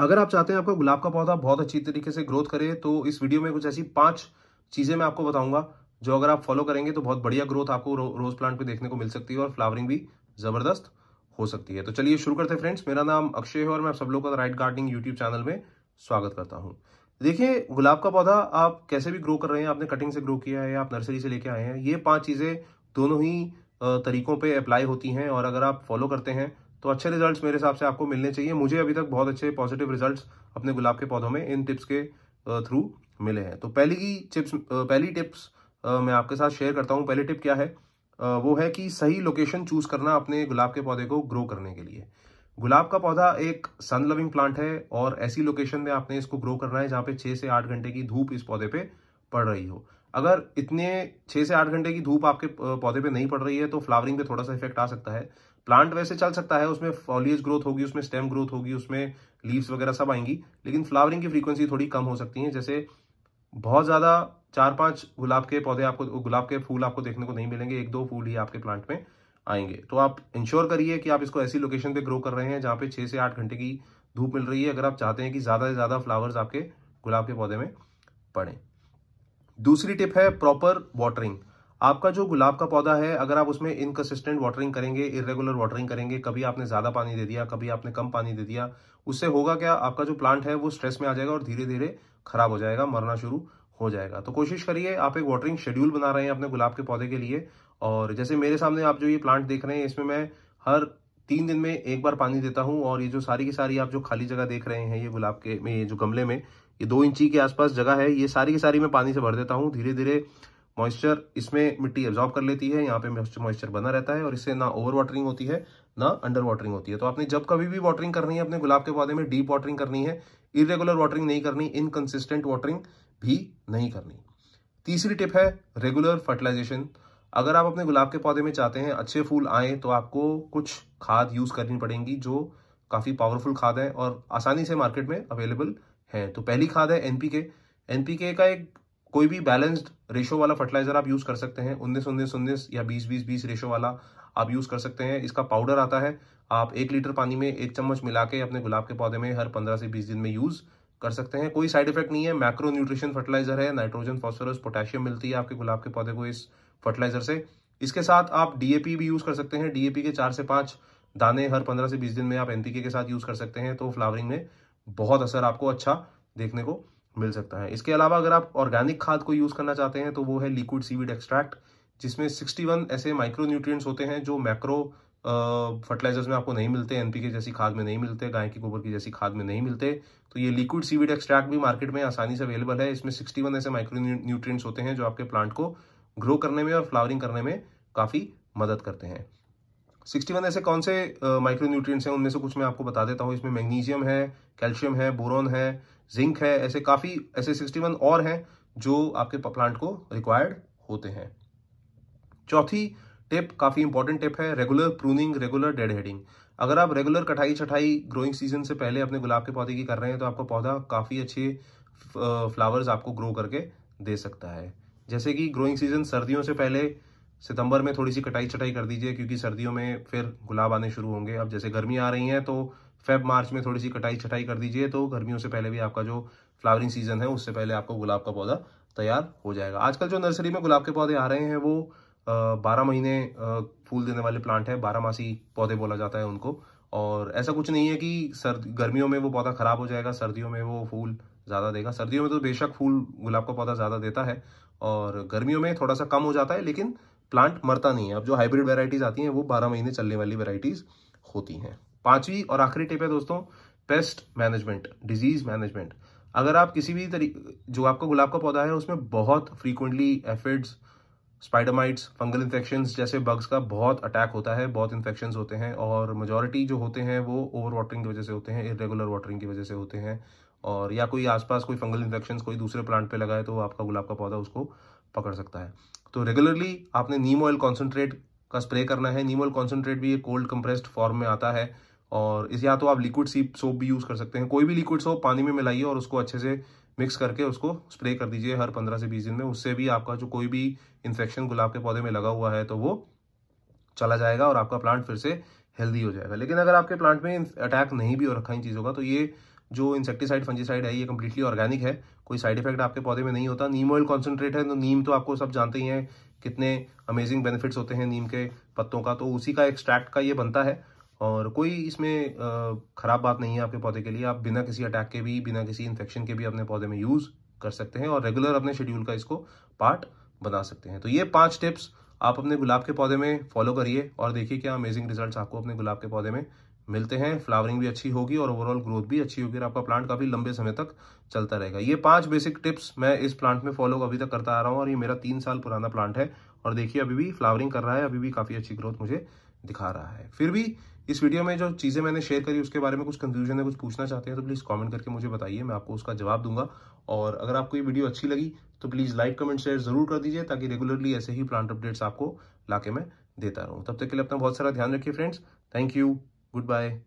अगर आप चाहते हैं आपका गुलाब का पौधा बहुत अच्छी तरीके से ग्रोथ करे तो इस वीडियो में कुछ ऐसी पांच चीज़ें मैं आपको बताऊंगा जो अगर आप फॉलो करेंगे तो बहुत बढ़िया ग्रोथ आपको रो, रोज प्लांट पे देखने को मिल सकती है और फ्लावरिंग भी ज़बरदस्त हो सकती है तो चलिए शुरू करते हैं फ्रेंड्स मेरा नाम अक्षय है और मैं आप सब लोगों का राइट गार्डनिंग यूट्यूब चैनल में स्वागत करता हूँ देखिए गुलाब का पौधा आप कैसे भी ग्रो कर रहे हैं आपने कटिंग से ग्रो किया है आप नर्सरी से लेके आए हैं ये पाँच चीज़ें दोनों ही तरीकों पर अप्लाई होती हैं और अगर आप फॉलो करते हैं तो अच्छे रिजल्ट्स मेरे हिसाब से आपको मिलने चाहिए मुझे अभी तक बहुत अच्छे पॉजिटिव रिजल्ट्स अपने गुलाब के पौधों में इन टिप्स के थ्रू मिले हैं तो पहली की टिप्स पहली टिप्स मैं आपके साथ शेयर करता हूँ पहली टिप क्या है वो है कि सही लोकेशन चूज करना अपने गुलाब के पौधे को ग्रो करने के लिए गुलाब का पौधा एक सन लविंग प्लांट है और ऐसी लोकेशन में आपने इसको ग्रो करना है जहाँ पे छः से आठ घंटे की धूप इस पौधे पे पड़ रही हो अगर इतने छः से आठ घंटे की धूप आपके पौधे पे नहीं पड़ रही है तो फ्लावरिंग पे थोड़ा सा इफेक्ट आ सकता है प्लांट वैसे चल सकता है उसमें फॉलियज ग्रोथ होगी उसमें स्टेम ग्रोथ होगी उसमें लीव्स वगैरह सब आएंगी लेकिन फ्लावरिंग की फ्रीक्वेंसी थोड़ी कम हो सकती है जैसे बहुत ज़्यादा चार पांच गुलाब के पौधे आपको गुलाब के फूल आपको देखने को नहीं मिलेंगे एक दो फूल ही आपके प्लांट में आएंगे तो आप इंश्योर करिए कि आप इसको ऐसी लोकेशन पे ग्रो कर रहे हैं जहाँ पे छः से आठ घंटे की धूप मिल रही है अगर आप चाहते हैं कि ज़्यादा से ज़्यादा फ्लावर्स आपके गुलाब के पौधे में पड़ें दूसरी टिप है प्रॉपर वाटरिंग आपका जो गुलाब का पौधा है अगर आप उसमें इनकसिस्टेंट वाटरिंग करेंगे इरेगुलर वाटरिंग करेंगे कभी आपने ज़्यादा पानी दे दिया कभी आपने कम पानी दे दिया उससे होगा क्या आपका जो प्लांट है वो स्ट्रेस में आ जाएगा और धीरे धीरे खराब हो जाएगा मरना शुरू हो जाएगा तो कोशिश करिए आप एक वाटरिंग शेड्यूल बना रहे हैं अपने गुलाब के पौधे के लिए और जैसे मेरे सामने आप जो ये प्लांट देख रहे हैं इसमें मैं हर तीन दिन में एक बार पानी देता हूं और ये जो सारी की सारी आप जो खाली जगह देख रहे हैं ये गुलाब के में ये जो गमले में ये दो इंची के आसपास जगह है ये सारी की सारी मैं पानी से भर देता हूँ धीरे धीरे मॉइस्चर इसमें मिट्टी एब्जॉर्ब कर लेती है यहाँ पे मॉइस्चर बना रहता है और इससे ना ओवर वाटरिंग होती है ना अंडर वाटरिंग होती है तो आपने जब कभी भी वाटरिंग करनी है अपने गुलाब के पौधे में डीप वाटरिंग करनी है इरेगुलर वाटरिंग नहीं करनी इनकन्सिस्टेंट वाटरिंग भी नहीं करनी तीसरी टिप है रेगुलर फर्टिलाइजेशन अगर आप अपने गुलाब के पौधे में चाहते हैं अच्छे फूल आए तो आपको कुछ खाद यूज़ करनी पड़ेगी जो काफ़ी पावरफुल खाद है और आसानी से मार्केट में अवेलेबल है तो पहली खाद है एनपीके एनपीके का एक कोई भी बैलेंस्ड रेशो वाला फर्टिलाइजर आप यूज़ कर सकते हैं उन्नीस उन्नीस उन्नीस या बीस बीस बीस रेशो वाला आप यूज़ कर सकते हैं इसका पाउडर आता है आप एक लीटर पानी में एक चम्मच मिला के अपने गुलाब के पौधे में हर पंद्रह से बीस दिन में यूज़ कर सकते हैं कोई साइड इफेक्ट नहीं है मैक्रो न्यूट्रिशन फर्टिलाइजर है नाइट्रोजन फॉस्फोरस पोटेशियम मिलती है आपके गुलाब के पौधे को इस फर्टिलाइजर से इसके साथ आप डीएपी भी यूज़ कर सकते हैं डीएपी के चार से पांच दाने हर पंद्रह से बीस दिन में आप एनपीके के साथ यूज़ कर सकते हैं तो फ्लावरिंग में बहुत असर आपको अच्छा देखने को मिल सकता है इसके अलावा अगर आप ऑर्गेनिक खाद को यूज़ करना चाहते हैं तो वो है लिक्विड सीविड एक्सट्रैक्ट जिसमें 61 ऐसे माइक्रो न्यूट्रिएंट्स होते हैं जो मैक्रो फर्टिलाइजर्स में आपको नहीं मिलते एनपीके जैसी खाद में नहीं मिलते गाय के गोबर की जैसी खाद में नहीं मिलते तो ये लिक्विड सीविड एक्सट्रैक्ट भी मार्केट में आसानी से अवेलेबल है इसमें सिक्सटी ऐसे माइक्रो न्यूट्रिएंट्स होते हैं जो आपके प्लांट को ग्रो करने में और फ्लावरिंग करने में काफ़ी मदद करते हैं सिक्सटी वन ऐसे कौन से माइक्रो न्यूट्रिएंट्स हैं उनमें से कुछ मैं आपको बता देता हूँ इसमें मैग्नीशियम है कैल्शियम है बोरोन है जिंक है ऐसे काफ़ी ऐसे सिक्सटी वन और हैं जो आपके प्लांट को रिक्वायर्ड होते हैं चौथी टिप काफ़ी इंपॉर्टेंट टिप है regular pruning regular deadheading अगर आप रेगुलर कटाई छटाई ग्रोइंग सीजन से पहले अपने गुलाब के पौधे की कर रहे हैं तो आपका पौधा काफ़ी अच्छे फ्लावर्स आपको ग्रो करके दे सकता है जैसे कि ग्रोइंग सीजन सर्दियों से पहले सितंबर में थोड़ी सी कटाई छटाई कर दीजिए क्योंकि सर्दियों में फिर गुलाब आने शुरू होंगे अब जैसे गर्मी आ रही है तो फेब मार्च में थोड़ी सी कटाई छटाई कर दीजिए तो गर्मियों से पहले भी आपका जो फ्लावरिंग सीजन है उससे पहले आपको गुलाब का पौधा तैयार हो जाएगा आजकल जो नर्सरी में गुलाब के पौधे आ रहे हैं वो बारह महीने फूल देने वाले प्लांट है बारह मासी पौधे बोला जाता है उनको और ऐसा कुछ नहीं है कि सर्द गर्मियों में वो पौधा खराब हो जाएगा सर्दियों में वो फूल ज़्यादा देगा सर्दियों में तो बेशक फूल गुलाब का पौधा ज़्यादा देता है और गर्मियों में थोड़ा सा कम हो जाता है लेकिन प्लांट मरता नहीं है अब जो हाइब्रिड वेराइटीज आती हैं वो बारह महीने चलने वाली वेराइटीज होती हैं पांचवी और आखिरी टिप है दोस्तों पेस्ट मैनेजमेंट डिजीज मैनेजमेंट अगर आप किसी भी तरीके जो आपका गुलाब का पौधा है उसमें बहुत frequently aphids spider mites fungal infection जैसे बग्स का बहुत अटैक होता है बहुत इन्फेक्शन होते हैं और मेजोरिटी जो होते हैं वो ओवर वाटरिंग की वजह से होते हैं इरेगुलर वाटरिंग की वजह से होते हैं और या कोई आसपास कोई फंगल इन्फेक्शन कोई दूसरे प्लांट पे लगाए तो आपका गुलाब का पौधा उसको पकड़ सकता है तो रेगुलरली आपने नीम ऑयल कॉन्सेंट्रेट का स्प्रे करना है नीम ऑयल कॉन्सेंट्रेट भी ये कोल्ड कंप्रेस्ड फॉर्म में आता है और इस या तो आप लिक्विड सीप सोप भी यूज़ कर सकते हैं कोई भी लिक्विड सोप पानी में मिलाइए और उसको अच्छे से मिक्स करके उसको स्प्रे कर दीजिए हर पंद्रह से बीस दिन में उससे भी आपका जो कोई भी इन्फेक्शन गुलाब के पौधे में लगा हुआ है तो वो चला जाएगा और आपका प्लांट फिर से हेल्दी हो जाएगा लेकिन अगर आपके प्लांट में अटैक नहीं भी हो रखा इन चीज़ों का तो ये जो इंसेक्टिसाइड फंजीसाइड है ये कम्प्लीटली ऑर्गेनिक है कोई साइड इफेक्ट आपके पौधे में नहीं होता नीम ऑयल कॉन्सेंट्रेट है तो नीम तो आपको सब जानते ही हैं कितने अमेजिंग बेनिफिट्स होते हैं नीम के पत्तों का तो उसी का एक्सट्रैक्ट का ये बनता है और कोई इसमें ख़राब बात नहीं है आपके पौधे के लिए आप बिना किसी अटैक के भी बिना किसी इन्फेक्शन के भी अपने पौधे में यूज़ कर सकते हैं और रेगुलर अपने शेड्यूल का इसको पार्ट बना सकते हैं तो ये पाँच टिप्स आप अपने गुलाब के पौधे में फॉलो करिए और देखिए क्या अमेजिंग रिजल्ट्स आपको अपने गुलाब के पौधे में मिलते हैं फ्लावरिंग भी अच्छी होगी और ओवरऑल ग्रोथ भी अच्छी होगी और आपका प्लांट काफ़ी लंबे समय तक चलता रहेगा ये पांच बेसिक टिप्स मैं इस प्लांट में फॉलो अभी तक करता आ रहा हूँ और ये मेरा तीन साल पुराना प्लांट है और देखिए अभी भी फ्लावरिंग कर रहा है अभी भी काफ़ी अच्छी ग्रोथ मुझे दिखा रहा है फिर भी इस वीडियो में जो चीज़ें मैंने शेयर करी उसके बारे में कुछ कंफ्यूजन है कुछ पूछना चाहते हैं तो प्लीज़ कमेंट करके मुझे बताइए मैं आपको उसका जवाब दूंगा और अगर आपको ये वीडियो अच्छी लगी तो प्लीज़ लाइक कमेंट शेयर ज़रूर कर दीजिए ताकि रेगुलरली ऐसे ही प्लांट अपडेट्स आपको लाके मैं देता रहूँ तब तक के लिए अपना बहुत सारा ध्यान रखिए फ्रेंड्स थैंक यू Goodbye.